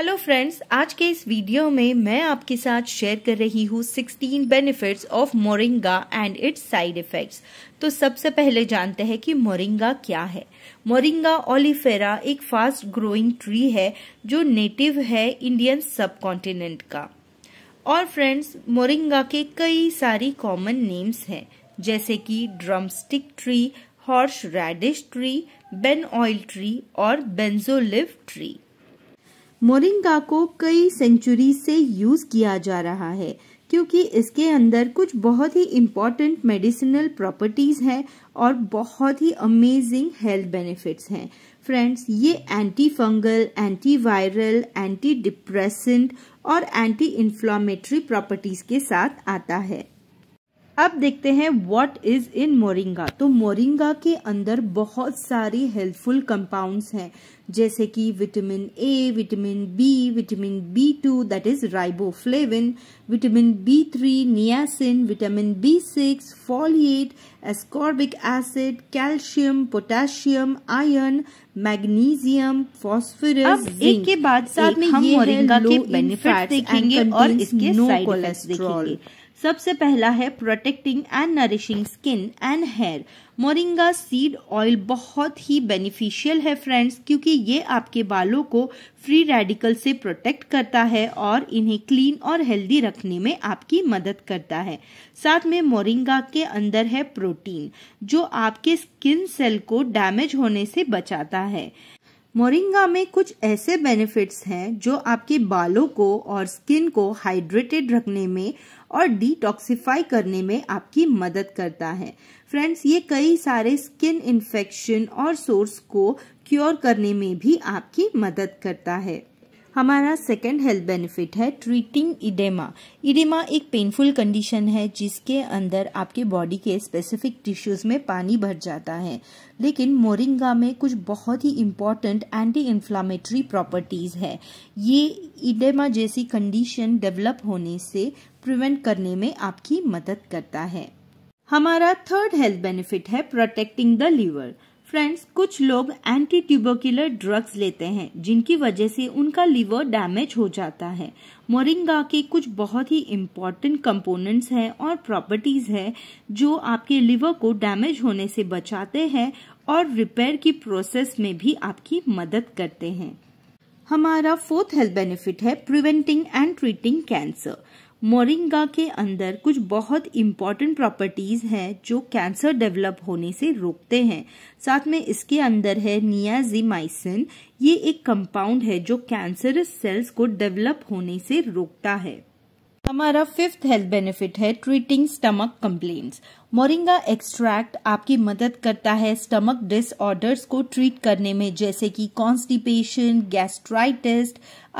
Hello friends आज के इस वीडियो में मैं आपके साथ शेयर कर रही हूँ 16 benefits of moringa and its side effects तो सबसे पहले जानते हैं कि मोरिंगा क्या है मोरिंगा ओलिफेरा एक फास्ट ग्रोइंग ट्री है जो नेटिव है इंडियन सब कॉन्टिनेंट का और फ्रेंड्स मोरिंगा के कई सारी कॉमन नेम्स हैं जैसे कि drumstick tree horseradish tree ben oil tree और बेन्जोलिव ट्री मोरिंगा को कई सेंचुरी से यूज़ किया जा रहा है क्योंकि इसके अंदर कुछ बहुत ही इम्पॉर्टेंट मेडिसिनल प्रॉपर्टीज़ हैं और बहुत ही अमेजिंग हेल्थ बेनिफिट्स हैं फ्रेंड्स ये anti fungal anti viral anti depressant और एंटी इन्फ्लामेटरी प्रॉपर्टीज़ के साथ आता है अब देखते हैं व्हाट इज इन मोरिंगा तो मोरिंगा के अंदर बहुत सारी हेल्पफुल कंपाउंड्स हैं जैसे कि vitamin A vitamin B vitamin B two that is riboflavin vitamin B three niacin vitamin B six folate ascorbic acid calcium potassium iron magnesium phosphorus एक के बाद साथ में ये मोरिंगा के बेनिफिट्स देखेंगे और इसके साइड इफेक्ट्स देखेंगे सबसे पहला है protecting and nourishing skin and hair moringa seed oil बहुत ही बेनिफिशियल है फ्रेंड्स क्योंकि ये आपके बालों को फ्री रेडिकल से प्रोटेक्ट करता है और इन्हें क्लीन और हेल्दी रखने में आपकी मदद करता है साथ में मोरिंगा के अंदर है प्रोटीन जो आपके स्किन सेल को डैमेज होने से बचाता है मोरिंगा में कुछ ऐसे बेनिफिट्स हैं जो आपके बालों को और स्किन को हाइड्रेटेड रखने में और डिटॉक्सिफाई करने में आपकी मदद करता है फ्रेंड्स ये कई सारे स्किन इन्फेक्शन और सोर्स को क्योर करने में भी आपकी मदद करता है हमारा सेकेंड हेल्थ बेनिफिट है ट्रीटिंग इडेमा इडेमा एक पेनफुल कंडीशन है जिसके अंदर आपके बॉडी के स्पेसिफिक टिश्यूज में पानी भर जाता है लेकिन मोरिंगा में कुछ बहुत ही इम्पॉर्टेंट एंटी इन्फ्लामेटरी प्रॉपर्टीज़ है ये इडेमा जैसी कंडीशन डेवलप होने से प्रिवेंट करने में आपकी मदद करता है हमारा थर्ड हेल्थ बेनिफिट है प्रोटेक्टिंग द लीवर फ्रेंड्स कुछ लोग एंटी ट्यूबोकुलर ड्रग्स लेते हैं जिनकी वजह से उनका लिवर डैमेज हो जाता है मोरिंगा के कुछ बहुत ही इम्पोर्टेंट कंपोनेंट्स हैं और प्रॉपर्टीज़ हैं जो आपके लिवर को डैमेज होने से बचाते हैं और रिपेयर की प्रोसेस में भी आपकी मदद करते हैं हमारा फोर्थ हेल्थ बेनिफिट है preventing and treating cancer moringa के अंदर कुछ बहुत इम्पॉर्टेंट प्रॉपर्टीज़ हैं जो कैंसर डेवलप होने से रोकते हैं साथ में इसके अंदर है नियाजीमाइसिन ये एक कंपाउंड है जो कैंसरस सेल्स को डेवलप होने से रोकता है हमारा फिफ्थ हेल्थ बेनिफिट है treating stomach complaints moringa extract आपकी मदद करता है स्टमक डिसऑर्डर्स को ट्रीट करने में जैसे कि कॉन्स्टिपेशन गैस्ट्राइटिस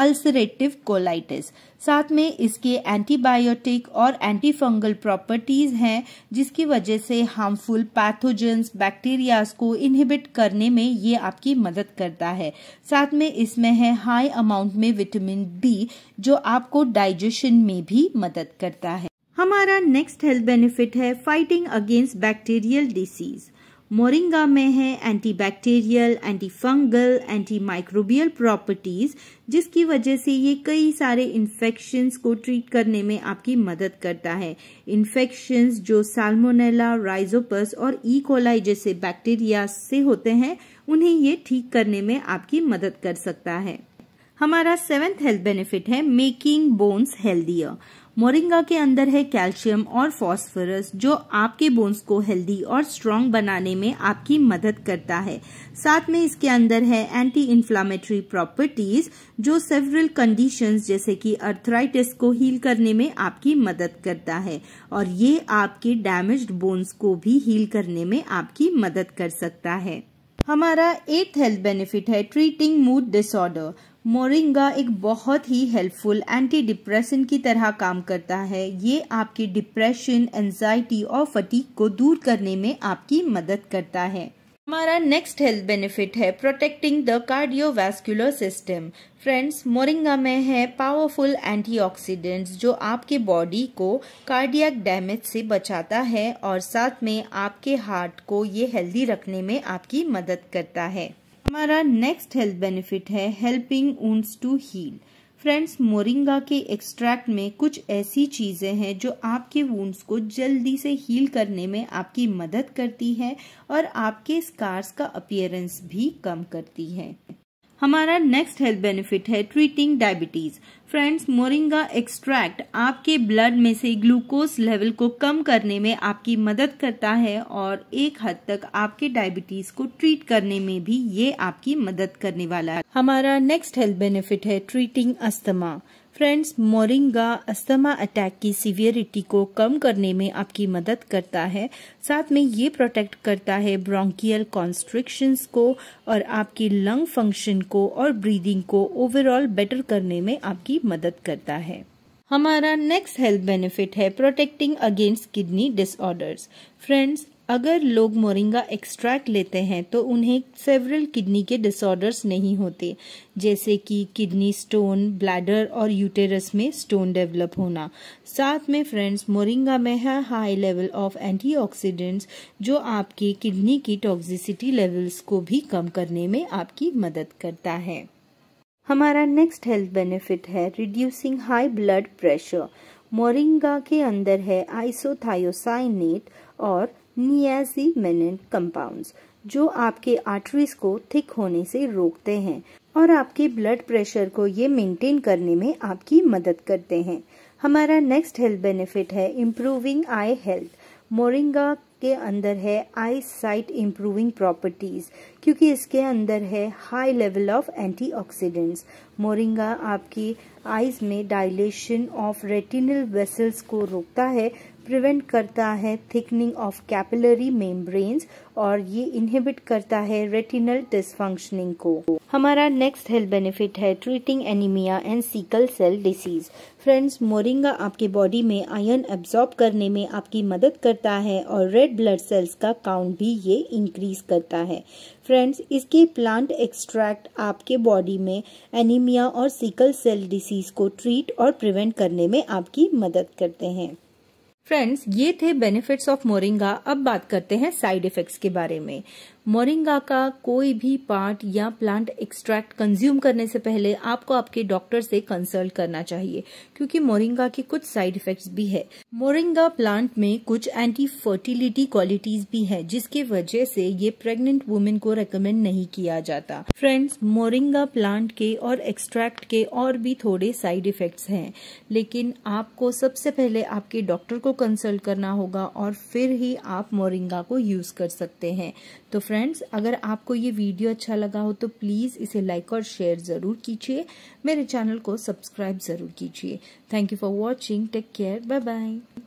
अल्सरेटिव कोलाइटिस साथ में इसके एंटीबायोटिक और एंटीफंगल प्रॉपर्टीज हैं जिसकी वजह से हार्मफुल पैथोजेंस बैक्टीरियाज को इनहिबिट करने में ये आपकी मदद करता है साथ में इसमें है हाई अमाउंट में विटामिन बी जो आपको डाइजेशन में भी मदद करता है हमारा नेक्स्ट हेल्थ बेनिफिट है fighting against bacterial disease moringa में है anti bacterial anti fungal anti microbial properties जिसकी वजह से ये कई सारे इन्फेक्शंस को ट्रीट करने में आपकी मदद करता है इन्फेक्शंस जो साल्मोनेला राइजोपस और इकोलाई e. जैसे बैक्टीरिया से होते हैं उन्हें ये ठीक करने में आपकी मदद कर सकता है हमारा सेवेंथ हेल्थ बेनिफिट है मेकिंग बोन्स हेल्दियर मोरिंगा के अंदर है कैल्शियम और फास्फोरस जो आपके बोन्स को हेल्दी और स्ट्रांग बनाने में आपकी मदद करता है साथ में इसके अंदर है एंटी इन्फ्लामेटरी प्रॉपर्टीज जो सेवरल कंडीशंस जैसे कि अर्थराइटिस को हील करने में आपकी मदद करता है और ये आपके डैमेज्ड बोन्स को भी हील करने में आपकी मदद कर सकता है हमारा एथ हेल्थ बेनिफिट है ट्रीटिंग मूड डिसऑर्डर मोरिंगा एक बहुत ही हेल्पफुल एंटी डिप्रेशन की तरह काम करता है ये आपके डिप्रेशन एनजाइटी और फटीक को दूर करने में आपकी मदद करता है हमारा नेक्स्ट हेल्थ बेनिफिट है protecting the cardiovascular system friends moringa में है पावरफुल एंटीऑक्सीडेंट्स जो आपके बॉडी को कार्डियक डैमेज से बचाता है और साथ में आपके हार्ट को ये हेल्दी रखने में आपकी मदद करता है हमारा नेक्स्ट हेल्थ बेनिफिट है helping wounds to heal friends moringa के एक्सट्रैक्ट में कुछ ऐसी चीज़ें हैं जो आपके वूंड्स को जल्दी से हील करने में आपकी मदद करती है और आपके स्कार्स का अपियरेंस भी कम करती है हमारा नेक्स्ट हेल्थ बेनिफिट है treating diabetes friends moringa extract आपके ब्लड में से ग्लूकोज लेवल को कम करने में आपकी मदद करता है और एक हद तक आपके डायबिटीज को ट्रीट करने में भी ये आपकी मदद करने वाला है हमारा नेक्स्ट हेल्थ बेनिफिट है treating asthma friends moringa asthma attack की सीवियरिटी को कम करने में आपकी मदद करता है साथ में ये प्रोटेक्ट करता है ब्रोंकियल कॉन्स्ट्रिक्शंस को और आपकी लंग फंक्शन को और ब्रीदिंग को ओवरऑल बेटर करने में आपकी मदद करता है हमारा नेक्स्ट हेल्थ बेनिफिट है protecting against kidney disorders friends अगर लोग मोरिंगा एक्सट्रैक्ट लेते हैं तो उन्हें सेवरल किडनी के डिसऑर्डर्स नहीं होते जैसे कि किडनी स्टोन ब्लैडर और यूटेरस में स्टोन डेवलप होना साथ में फ्रेंड्स मोरिंगा में है हाई लेवल ऑफ एंटीऑक्सीडेंट्स जो आपके किडनी की टॉक्सिसिटी लेवल्स को भी कम करने में आपकी मदद करता है हमारा नेक्स्ट हेल्थ बेनिफिट है reducing high blood pressure moringa के अंदर है आइसोथायोसाइनेट और नियाजीमेन कंपाउंड्स जो आपके आर्टरीज को थिक होने से रोकते हैं और आपके ब्लड प्रेशर को ये मेंटेन करने में आपकी मदद करते हैं हमारा नेक्स्ट हेल्थ बेनिफिट है इम्प्रूविंग आई हेल्थ मोरिंगा के अंदर है आई साइट इम्प्रूविंग प्रॉपर्टीज़ क्योंकि इसके अंदर है high level of antioxidants moringa आपकी आईज में डायलेशन ऑफ रेटिनल वेसल्स को रोकता है प्रिवेंट करता है थिकनिंग ऑफ कैपिलरी मेम्ब्रेन्स और ये इनहिबिट करता है रेटिनल डिसफंक्शनिंग को हमारा नेक्स्ट हेल्थ बेनिफिट है treating anaemia and sickle cell disease friends moringa आपके बॉडी में आयन एब्जॉर्ब करने में आपकी मदद करता है और रेड रेड ब्लड सेल्स का काउंट भी ये इंक्रीज करता है फ्रेंड्स इसके प्लांट एक्सट्रैक्ट आपके बॉडी में एनीमिया और सिकल सेल डिसीज को ट्रीट और प्रिवेंट करने में आपकी मदद करते हैं फ्रेंड्स ये थे बेनिफिट्स ऑफ मोरिंगा अब बात करते हैं साइड इफेक्ट्स के बारे में मोरिंगा का कोई भी पार्ट या प्लांट एक्सट्रैक्ट कंज्यूम करने से पहले आपको आपके डॉक्टर से कंसल्ट करना चाहिए क्योंकि मोरिंगा के कुछ साइड इफेक्ट्स भी है मोरिंगा प्लांट में कुछ एंटी फर्टिलिटी क्वालिटीज भी है जिसकी वजह से ये प्रेग्नेंट वुमेन को रेकमेंड नहीं किया जाता फ्रेंड्स मोरिंगा प्लांट के और एक्सट्रैक्ट के और भी थोड़े साइड इफेक्ट्स हैं लेकिन आपको सबसे पहले आपके डॉक्टर को कंसल्ट करना होगा और फिर ही आप मोरिंगा को यूज कर सकते हैं तो फ्रेंड फ्रेंड्स अगर आपको ये वीडियो अच्छा लगा हो तो प्लीज़ इसे लाइक और शेयर ज़रूर कीजिए मेरे चैनल को सब्सक्राइब ज़रूर कीजिए thank you for watching take care bye bye